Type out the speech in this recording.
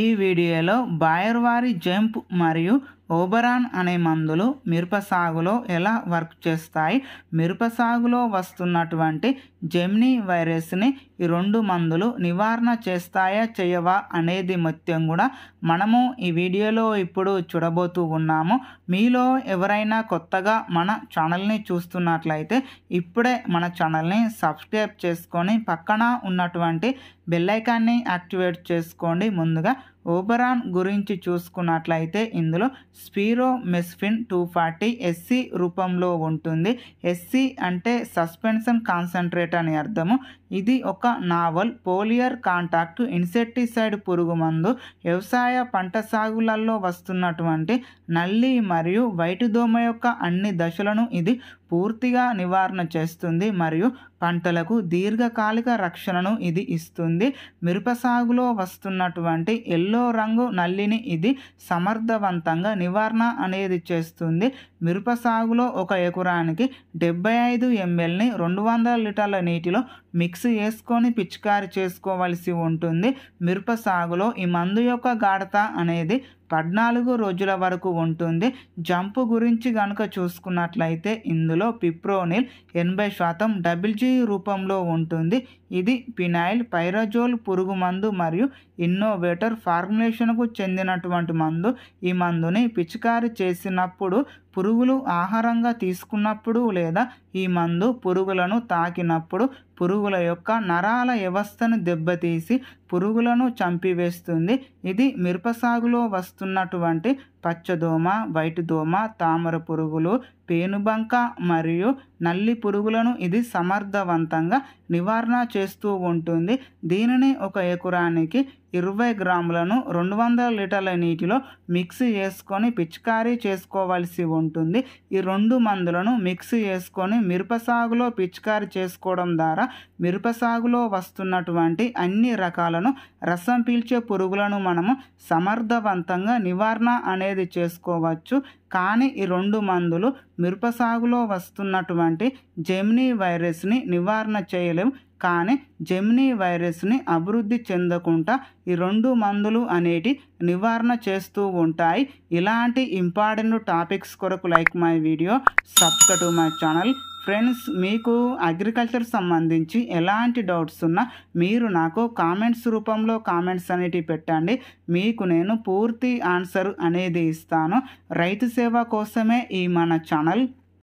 ఈ వీడియోలో బాయర్వారి జంప్ మరియు ఓబరాన్ అనే మందులు మిరప సాగులో ఎలా వర్క్ చేస్తాయి మిరప సాగులో వస్తున్నటువంటి జెమ్నీ వైరస్ని ఈ రెండు మందులు నివారణ చేస్తాయా చేయవా అనేది మొత్తం కూడా మనము ఈ వీడియోలో ఇప్పుడు చూడబోతూ ఉన్నాము మీలో ఎవరైనా కొత్తగా మన ఛానల్ని చూస్తున్నట్లయితే ఇప్పుడే మన ఛానల్ని సబ్స్క్రైబ్ చేసుకొని పక్కన ఉన్నటువంటి బెల్లైకాన్ని యాక్టివేట్ చేసుకోండి ముందుగా ఓబరాన్ గురించి చూసుకున్నట్లయితే ఇందులో స్పీరోమెస్ఫిన్ టూ ఫార్టీ ఎస్సీ రూపంలో ఉంటుంది ఎస్సీ అంటే సస్పెన్షన్ కాన్సన్ట్రేట్ అని అర్థము ఇది ఒక నావల్ పోలియర్ కాంటాక్ట్ ఇన్సెక్టిసైడ్ పురుగు మందు వ్యవసాయ పంట సాగులలో వస్తున్నటువంటి నల్లి మరియు వైటు దోమ యొక్క అన్ని దశలను ఇది పూర్తిగా నివారణ చేస్తుంది మరియు పంటలకు దీర్ఘకాలిక రక్షణను ఇది ఇస్తుంది మిరప సాగులో వస్తున్నటువంటి ఎల్లో రంగు నల్లిని ఇది సమర్థవంతంగా నివారణ అనేది చేస్తుంది మిరప సాగులో ఒక ఎకరానికి డెబ్బై ఐదు ఎంఎల్ని రెండు వందల లీటర్ల నీటిలో మిక్స్ చేసుకొని పిచికారి చేసుకోవలసి ఉంటుంది మిరప సాగులో ఈ మందు యొక్క గాఢత అనేది పద్నాలుగు రోజుల వరకు ఉంటుంది జంపు గురించి కనుక చూసుకున్నట్లయితే ఇందులో పిప్రోనిల్ ఎనభై శాతం డబ్ల్యూజీ జీ రూపంలో ఉంటుంది ఇది పినాయిల్ పైరజోల్ పురుగు మందు మరియు ఇన్నోవేటర్ ఫార్ములేషన్కు చెందినటువంటి మందు ఈ మందుని పిచికారి చేసినప్పుడు పురుగులు ఆహారంగా తీసుకున్నప్పుడు లేదా ఈ మందు పురుగులను తాకినప్పుడు పురుగుల యొక్క నరాల వ్యవస్థను దెబ్బతీసి పురుగులను చంపివేస్తుంది ఇది మిరప సాగులో వస్తున్నటువంటి పచ్చదోమ వైట్ దోమ తామర పురుగులు పేనుబంక మరియు నల్లి పురుగులను ఇది సమర్థవంతంగా నివారణ చేస్తూ ఉంటుంది దీనిని ఒక ఎకరానికి ఇరవై గ్రాములను రెండు వందల లీటర్ల నీటిలో మిక్స్ చేసుకొని పిచికారీ చేసుకోవాల్సి ఉంటుంది ఈ రెండు మందులను మిక్స్ చేసుకొని మిరప సాగులో పిచికారీ చేసుకోవడం ద్వారా మిరప సాగులో వస్తున్నటువంటి అన్ని రకాల రోగాలను రసం పీల్చే పురుగులను మనము సమర్థవంతంగా నివారణ అనేది చేసుకోవచ్చు కానీ ఈ రెండు మందులు మిరప సాగులో వస్తున్నటువంటి జెమినీ వైరస్ని నివారణ చేయలేము కానీ జెమినీ వైరస్ని అభివృద్ధి చెందకుండా ఈ రెండు మందులు అనేటి నివారణ చేస్తూ ఉంటాయి ఇలాంటి ఇంపార్టెంట్ టాపిక్స్ కొరకు like my video subscribe to my channel friends మీకు అగ్రికల్చర్ సంబంధించి ఎలాంటి డౌట్స్ ఉన్నా మీరు నాకు కామెంట్స్ రూపంలో కామెంట్స్ అనేటివి పెట్టండి మీకు నేను పూర్తి ఆన్సర్ అనేది ఇస్తాను రైతు सेवा कोसमें मन ाना